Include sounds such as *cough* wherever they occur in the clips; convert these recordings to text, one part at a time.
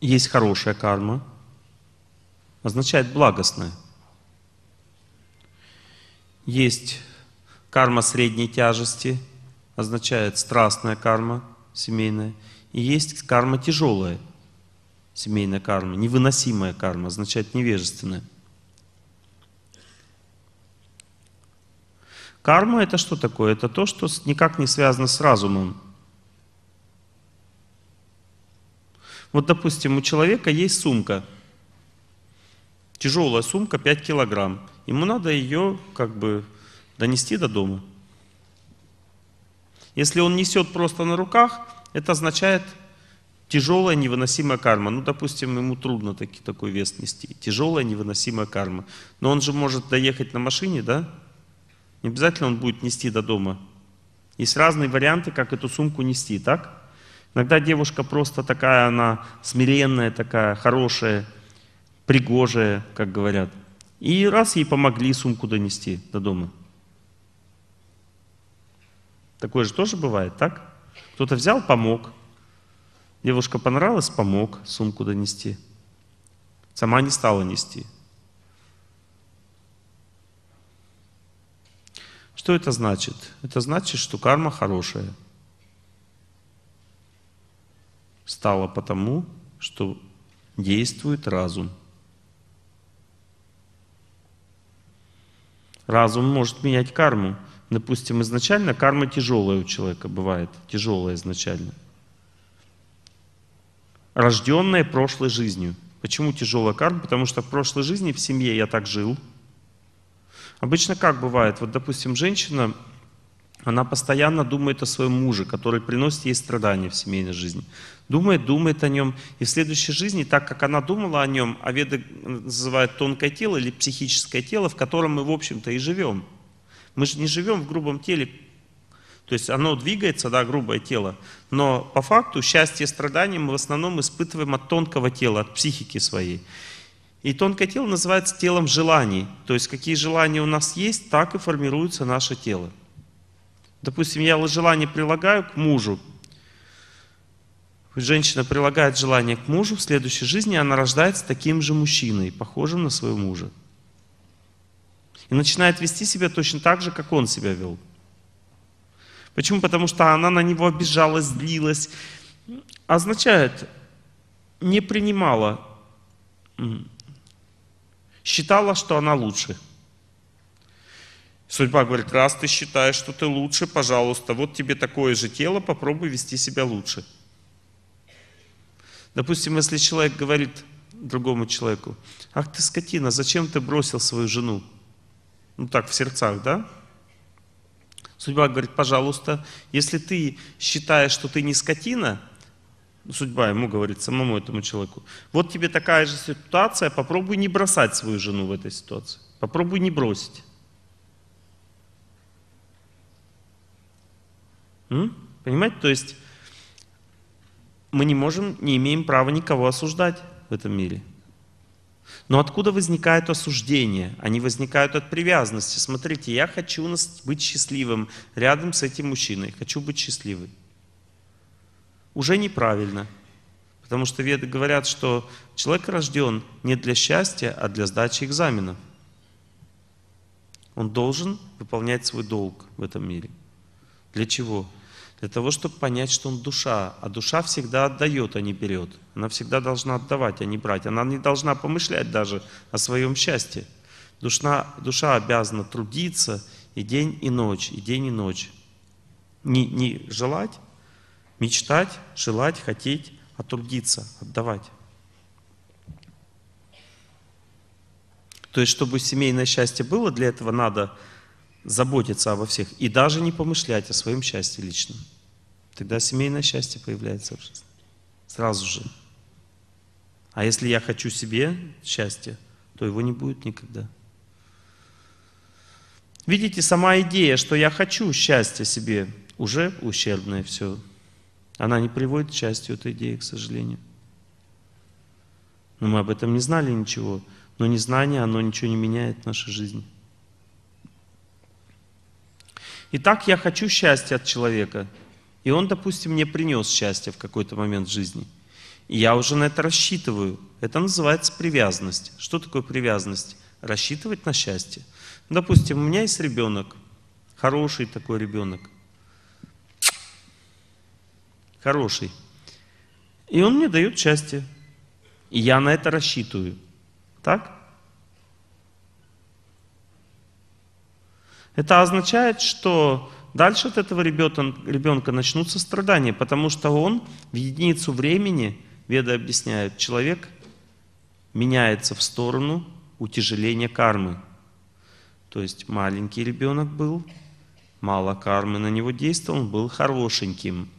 есть хорошая карма, означает благостная. Есть карма средней тяжести, означает страстная карма семейная. И есть карма тяжелая, семейная карма, невыносимая карма, означает невежественная. Карма это что такое? Это то, что никак не связано с разумом. Вот, допустим, у человека есть сумка, тяжелая сумка, 5 килограмм. Ему надо ее как бы донести до дома. Если он несет просто на руках, это означает тяжелая невыносимая карма. Ну, допустим, ему трудно таки, такой вес нести. Тяжелая невыносимая карма. Но он же может доехать на машине, да? Не обязательно он будет нести до дома. Есть разные варианты, как эту сумку нести, так? Иногда девушка просто такая, она смиренная такая, хорошая, пригожая, как говорят. И раз ей помогли сумку донести до дома. Такое же тоже бывает, так? Кто-то взял, помог. Девушка понравилась, помог сумку донести. Сама не стала нести. Что это значит? Это значит, что карма хорошая – стало потому, что действует разум. Разум может менять карму. Допустим, изначально карма тяжелая у человека бывает, тяжелая изначально. Рожденная прошлой жизнью. Почему тяжелая карма? Потому что в прошлой жизни в семье я так жил. Обычно как бывает? Вот, допустим, женщина она постоянно думает о своем муже, который приносит ей страдания в семейной жизни. Думает, думает о нем. И в следующей жизни, так как она думала о нем, а веды называют тонкое тело или психическое тело, в котором мы, в общем-то, и живем. Мы же не живем в грубом теле. То есть оно двигается, да, грубое тело. Но по факту счастье и страдания мы в основном испытываем от тонкого тела, от психики своей. И тонкое тело называется телом желаний. То есть какие желания у нас есть, так и формируется наше тело. Допустим, я желание прилагаю к мужу. Женщина прилагает желание к мужу, в следующей жизни она рождается таким же мужчиной, похожим на своего мужа. И начинает вести себя точно так же, как он себя вел. Почему? Потому что она на него обижалась, злилась. Означает, не принимала, считала, что она лучше – Судьба говорит, раз ты считаешь, что ты лучше, пожалуйста, вот тебе такое же тело, попробуй вести себя лучше. Допустим, если человек говорит другому человеку, ах ты скотина, зачем ты бросил свою жену? Ну так, в сердцах, да? Судьба говорит, пожалуйста, если ты считаешь, что ты не скотина, ну, судьба ему говорит, самому этому человеку, вот тебе такая же ситуация, попробуй не бросать свою жену в этой ситуации, попробуй не бросить. Понимаете? То есть мы не можем, не имеем права никого осуждать в этом мире. Но откуда возникают осуждения? Они возникают от привязанности. Смотрите, я хочу быть счастливым рядом с этим мужчиной. Хочу быть счастливым. Уже неправильно. Потому что веды говорят, что человек рожден не для счастья, а для сдачи экзамена. Он должен выполнять свой долг в этом мире. Для чего? для того, чтобы понять, что он душа. А душа всегда отдает, а не берет. Она всегда должна отдавать, а не брать. Она не должна помышлять даже о своем счастье. Душна, душа обязана трудиться и день, и ночь, и день, и ночь. Не, не желать, мечтать, желать, хотеть, а трудиться, отдавать. То есть, чтобы семейное счастье было, для этого надо заботиться обо всех и даже не помышлять о своем счастье личном. Тогда семейное счастье появляется в жизни. Сразу же. А если я хочу себе счастье, то его не будет никогда. Видите, сама идея, что я хочу счастья себе, уже ущербное все. Она не приводит к счастью, эта идея, к сожалению. Но мы об этом не знали ничего. Но незнание, оно ничего не меняет в нашей жизни. Итак, я хочу счастья от человека. И он, допустим, мне принес счастье в какой-то момент в жизни. И я уже на это рассчитываю. Это называется привязанность. Что такое привязанность? Рассчитывать на счастье. Ну, допустим, у меня есть ребенок, хороший такой ребенок, хороший. И он мне дает счастье. И я на это рассчитываю. Так? Это означает, что дальше от этого ребенка, начнутся страдания, потому что он в единицу времени, веда объясняет, человек меняется в сторону утяжеления кармы. То есть маленький ребенок был, мало кармы на него действовал, он был хорошеньким –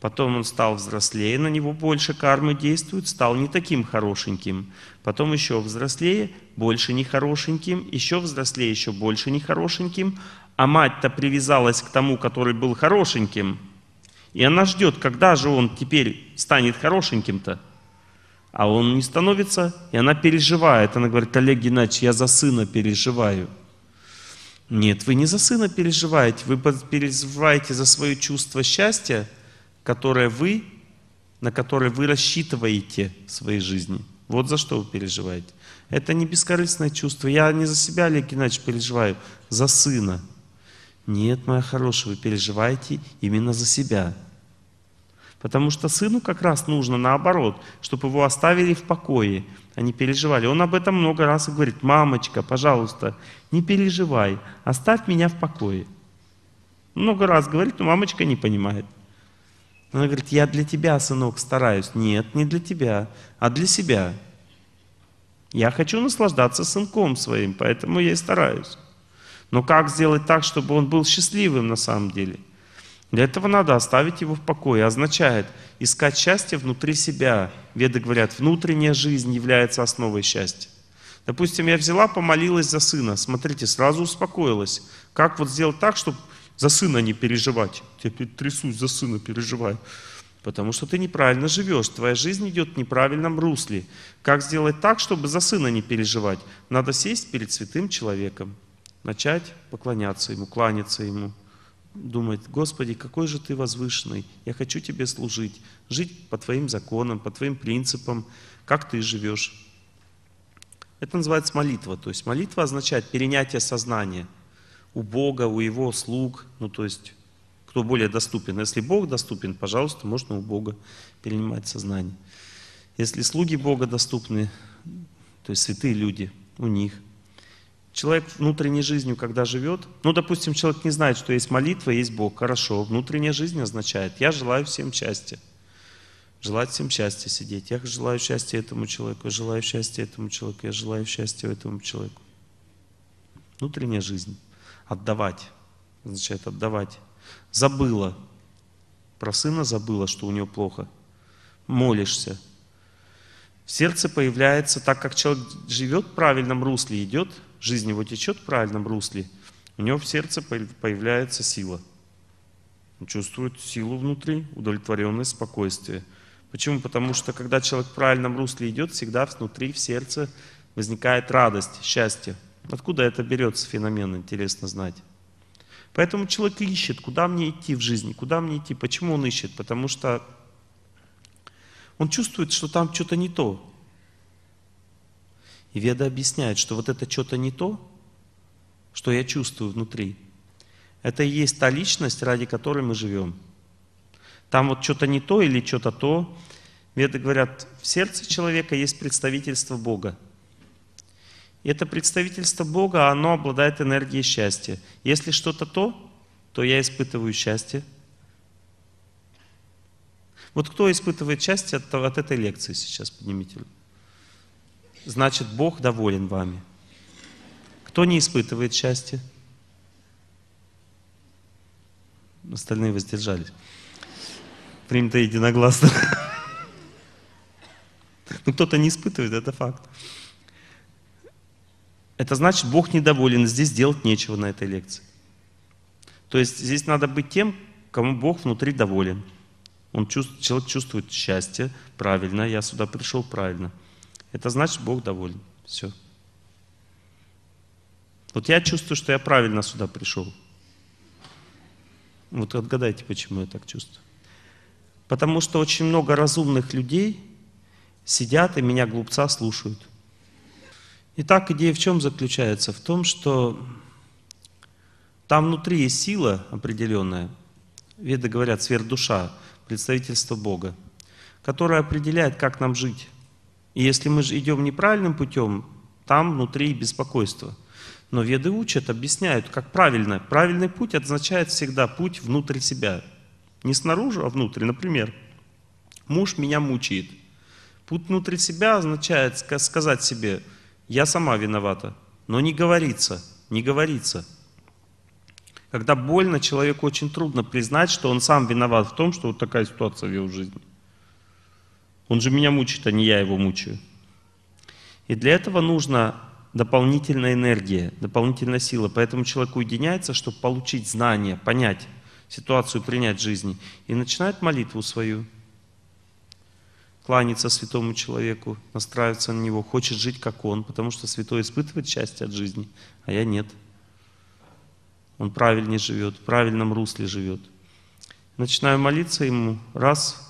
Потом он стал взрослее, на него больше кармы действует, стал не таким хорошеньким. Потом еще взрослее, больше нехорошеньким, еще взрослее, еще больше нехорошеньким. А мать-то привязалась к тому, который был хорошеньким. И она ждет, когда же он теперь станет хорошеньким-то. А он не становится, и она переживает. Она говорит, Олег Геннадьевич, я за сына переживаю. Нет, вы не за сына переживаете, вы переживаете за свое чувство счастья – которое вы, на которое вы рассчитываете в своей жизни. Вот за что вы переживаете. Это не бескорыстное чувство. Я не за себя, Олег Геннадьевич, переживаю, за сына. Нет, моя хорошая, вы переживаете именно за себя. Потому что сыну как раз нужно наоборот, чтобы его оставили в покое, они переживали. Он об этом много раз и говорит, мамочка, пожалуйста, не переживай, оставь меня в покое. Много раз говорит, но мамочка не понимает. Она говорит, я для тебя, сынок, стараюсь. Нет, не для тебя, а для себя. Я хочу наслаждаться сынком своим, поэтому я и стараюсь. Но как сделать так, чтобы он был счастливым на самом деле? Для этого надо оставить его в покое. Означает искать счастье внутри себя. Веды говорят, внутренняя жизнь является основой счастья. Допустим, я взяла, помолилась за сына. Смотрите, сразу успокоилась. Как вот сделать так, чтобы за сына не переживать. Я трясусь, за сына переживаю. Потому что ты неправильно живешь, твоя жизнь идет в неправильном русле. Как сделать так, чтобы за сына не переживать? Надо сесть перед святым человеком, начать поклоняться ему, кланяться ему, думать, Господи, какой же ты возвышенный, я хочу тебе служить, жить по твоим законам, по твоим принципам, как ты живешь. Это называется молитва. То есть молитва означает перенятие сознания – у Бога, у Его слуг, ну то есть кто более доступен. Если Бог доступен, пожалуйста, можно у Бога перенимать сознание. Если слуги Бога доступны, то есть святые люди, у них. Человек внутренней жизнью, когда живет, ну, допустим, человек не знает, что есть молитва, есть Бог, хорошо, внутренняя жизнь означает, я желаю всем счастья. Желать всем счастья сидеть. Я желаю счастья этому человеку, я желаю счастья этому человеку, я желаю счастья этому человеку. Внутренняя жизнь. Отдавать. Означает отдавать. Забыла. Про сына забыла, что у него плохо. Молишься. В сердце появляется, так как человек живет в правильном русле, идет, жизнь его течет в правильном русле, у него в сердце появляется сила. Он чувствует силу внутри, удовлетворенность, спокойствие. Почему? Потому что когда человек в правильном русле идет, всегда внутри, в сердце возникает радость, счастье. Откуда это берется феномен, интересно знать. Поэтому человек ищет, куда мне идти в жизни, куда мне идти, почему он ищет, потому что он чувствует, что там что-то не то. И Веда объясняет, что вот это что-то не то, что я чувствую внутри, это и есть та личность, ради которой мы живем. Там вот что-то не то или что-то то. Веды говорят, в сердце человека есть представительство Бога – это представительство Бога, оно обладает энергией счастья. Если что-то то, то я испытываю счастье. Вот кто испытывает счастье от, от этой лекции сейчас, поднимите? Значит, Бог доволен вами. Кто не испытывает счастье? Остальные воздержались. Принято единогласно. *laughs* Ну, кто-то не испытывает, это факт. Это значит, Бог недоволен, здесь делать нечего на этой лекции. То есть здесь надо быть тем, кому Бог внутри доволен. Он чувствует, человек чувствует счастье, правильно, я сюда пришел правильно. Это значит, Бог доволен. Все. Вот я чувствую, что я правильно сюда пришел. Вот отгадайте, почему я так чувствую. Потому что очень много разумных людей сидят и меня глупца слушают. Итак, идея в чем заключается? В том, что там внутри есть сила определенная, веды говорят, сверхдуша, представительство Бога, которая определяет, как нам жить. И если мы же идем неправильным путем, там внутри беспокойство. Но веды учат, объясняют, как правильно. Правильный путь означает всегда путь внутрь себя. Не снаружи, а внутрь. Например, муж меня мучает. Путь внутрь себя означает сказать себе – я сама виновата. Но не говорится, не говорится. Когда больно, человеку очень трудно признать, что он сам виноват в том, что вот такая ситуация в его жизни. Он же меня мучит, а не я его мучаю. И для этого нужна дополнительная энергия, дополнительная сила. Поэтому человек уединяется, чтобы получить знания, понять ситуацию, принять жизни. И начинает молитву свою – кланяется святому человеку, настраивается на него, хочет жить как он, потому что святой испытывает счастье от жизни, а я нет. Он правильнее живет, в правильном русле живет. Начинаю молиться ему, раз,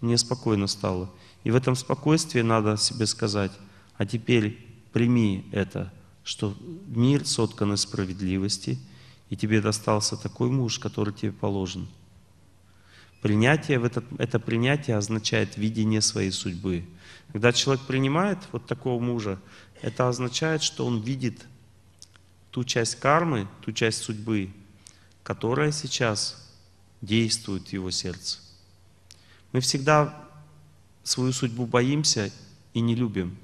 мне спокойно стало. И в этом спокойствии надо себе сказать, а теперь прими это, что мир соткан из справедливости, и тебе достался такой муж, который тебе положен – Принятие, в этот это принятие означает видение своей судьбы. Когда человек принимает вот такого мужа, это означает, что он видит ту часть кармы, ту часть судьбы, которая сейчас действует в его сердце. Мы всегда свою судьбу боимся и не любим.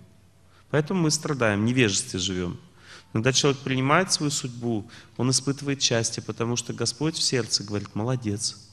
Поэтому мы страдаем, в невежестве живем. Когда человек принимает свою судьбу, он испытывает счастье, потому что Господь в сердце говорит, молодец,